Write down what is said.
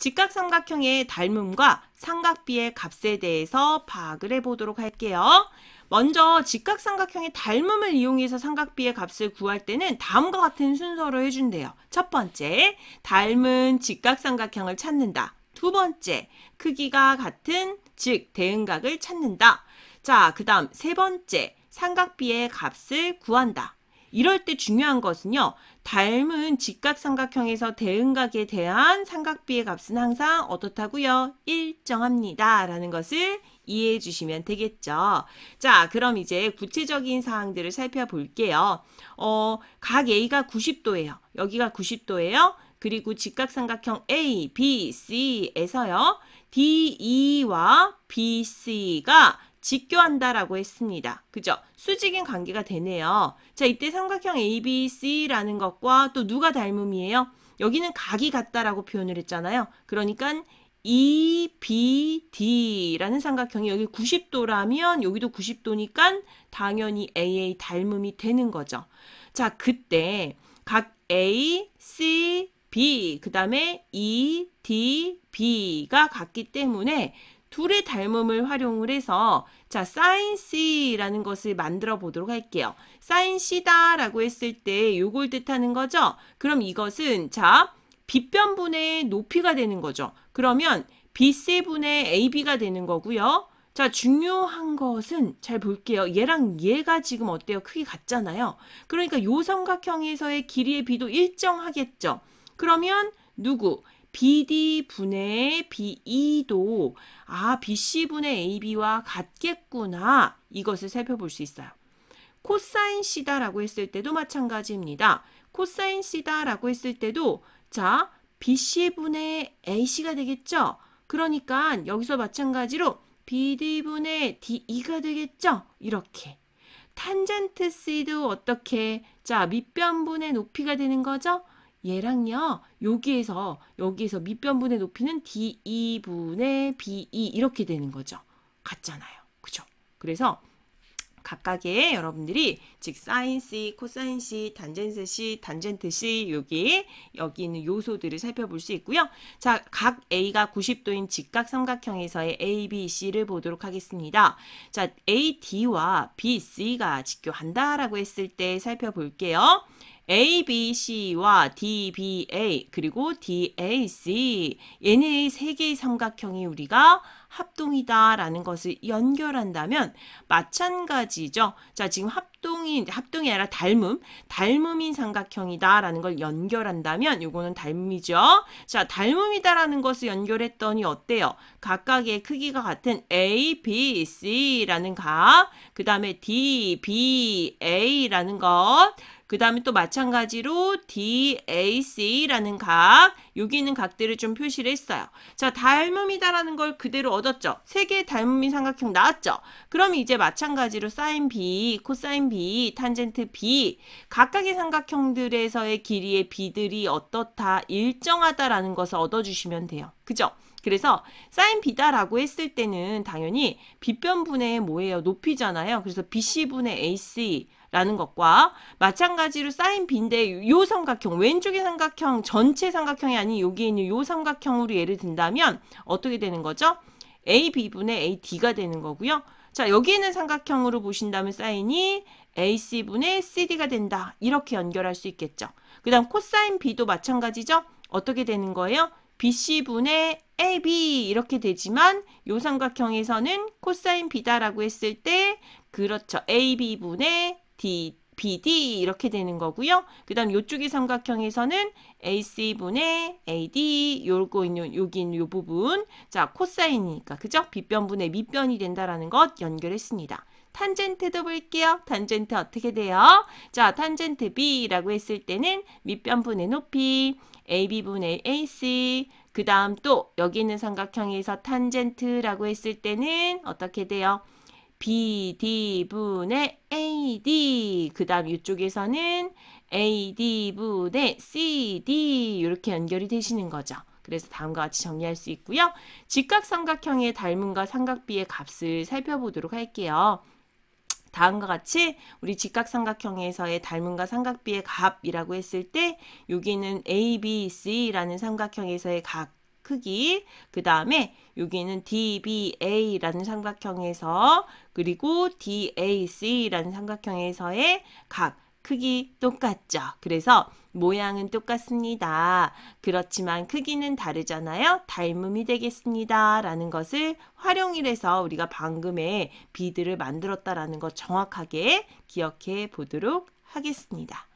직각삼각형의 닮음과 삼각비의 값에 대해서 파악을 해보도록 할게요. 먼저 직각삼각형의 닮음을 이용해서 삼각비의 값을 구할 때는 다음과 같은 순서로 해준대요. 첫 번째, 닮은 직각삼각형을 찾는다. 두 번째, 크기가 같은 즉 대응각을 찾는다. 자, 그 다음 세 번째, 삼각비의 값을 구한다. 이럴 때 중요한 것은요. 닮은 직각삼각형에서 대응각에 대한 삼각비의 값은 항상 어떻다고요? 일정합니다. 라는 것을 이해해 주시면 되겠죠. 자, 그럼 이제 구체적인 사항들을 살펴볼게요. 어, 각 A가 90도예요. 여기가 90도예요. 그리고 직각삼각형 A, B, C에서요. DE와 BC가 직교한다라고 했습니다. 그죠? 수직인 관계가 되네요. 자, 이때 삼각형 ABC라는 것과 또 누가 닮음이에요? 여기는 각이 같다라고 표현을 했잖아요. 그러니까 EBD라는 삼각형이 여기 90도라면 여기도 90도니까 당연히 AA 닮음이 되는 거죠. 자, 그때 각 A, C, B, 그 다음에 E, D, B가 같기 때문에 둘의 닮음을 활용을 해서 자 s i c라는 것을 만들어 보도록 할게요. 사인 n c다 라고 했을 때 요걸 뜻하는 거죠. 그럼 이것은 자 빗변분의 높이가 되는 거죠. 그러면 B세분의 AB가 되는 거고요. 자, 중요한 것은 잘 볼게요. 얘랑 얘가 지금 어때요? 크기 같잖아요. 그러니까 요 삼각형에서의 길이의 비도 일정하겠죠. 그러면 누구? BD 분의 BE도 아, BC 분의 AB와 같겠구나. 이것을 살펴볼 수 있어요. 코사인 C다라고 했을 때도 마찬가지입니다. 코사인 C다라고 했을 때도 자, BC분의 AC가 되겠죠? 그러니까 여기서 마찬가지로 BD분의 DE가 되겠죠? 이렇게. 탄젠트 C도 어떻게? 자, 밑변분의 높이가 되는 거죠? 얘랑요. 여기에서 여기에서 밑변분의 높이는 d 2분의 b 2 e 이렇게 되는 거죠. 같잖아요. 그죠? 그래서 각각의 여러분들이 즉 사인 C, 코사인 C, 단젠트 C, 단젠트 C 여기 여기 있는 요소들을 살펴볼 수 있고요. 자, 각 A가 90도인 직각 삼각형에서의 A, B, C를 보도록 하겠습니다. 자, AD와 BC가 직교한다라고 했을 때 살펴볼게요. A, B, C와 D, B, A 그리고 D, A, C 얘네의 세 개의 삼각형이 우리가 합동이다라는 것을 연결한다면 마찬가지죠. 자, 지금 합동이 합동이 아니라 닮음, 닮음인 삼각형이다라는 걸 연결한다면 요거는 닮음이죠. 자, 닮음이다라는 것을 연결했더니 어때요? 각각의 크기가 같은 A, B, C라는 각, 그다음에 D, B, A라는 것그 다음에 또 마찬가지로 DAC라는 각, 여기 있는 각들을 좀 표시를 했어요. 자, 닮음이다라는 걸 그대로 얻었죠. 세 개의 닮음이 삼각형 나왔죠. 그럼 이제 마찬가지로 사인 B, 코사인 B, 탄젠트 B, 각각의 삼각형들에서의 길이의 B들이 어떻다, 일정하다라는 것을 얻어주시면 돼요. 그죠? 그래서 사인 B다라고 했을 때는 당연히 B변분의 뭐예요? 높이잖아요. 그래서 BC분의 AC 라는 것과 마찬가지로 사인 B인데 요 삼각형 왼쪽의 삼각형 전체 삼각형이 아닌 여기 있는 요 삼각형으로 예를 든다면 어떻게 되는 거죠? AB분의 AD가 되는 거고요. 자 여기 있는 삼각형으로 보신다면 사인이 AC분의 CD가 된다. 이렇게 연결할 수 있겠죠. 그 다음 코사인 B도 마찬가지죠. 어떻게 되는 거예요? BC분의 AB 이렇게 되지만 요 삼각형에서는 코사인 B다라고 했을 때 그렇죠. AB분의 D, BD 이렇게 되는 거고요. 그 다음 요쪽의 삼각형에서는 AC분의 AD 요거 있는 여기 요 부분 자 코사인이니까 그죠? 빗변분의 밑변이 된다라는 것 연결했습니다. 탄젠트도 볼게요. 탄젠트 어떻게 돼요? 자, 탄젠트 B라고 했을 때는 밑변분의 높이, AB분의 AC, 그 다음 또 여기 있는 삼각형에서 탄젠트라고 했을 때는 어떻게 돼요? BD분의 AD, 그 다음 이쪽에서는 AD분의 CD 이렇게 연결이 되시는 거죠. 그래서 다음과 같이 정리할 수 있고요. 직각삼각형의 닮음과 삼각비의 값을 살펴보도록 할게요. 다음과 같이 우리 직각삼각형에서의 닮음과 삼각비의 값이라고 했을 때 여기는 A, B, C라는 삼각형에서의 각 크기 그 다음에 여기는 DBA라는 삼각형에서 그리고 DAC라는 삼각형에서의 각 크기 똑같죠. 그래서 모양은 똑같습니다. 그렇지만 크기는 다르잖아요. 닮음이 되겠습니다. 라는 것을 활용일에서 우리가 방금의 비드를 만들었다라는 것 정확하게 기억해 보도록 하겠습니다.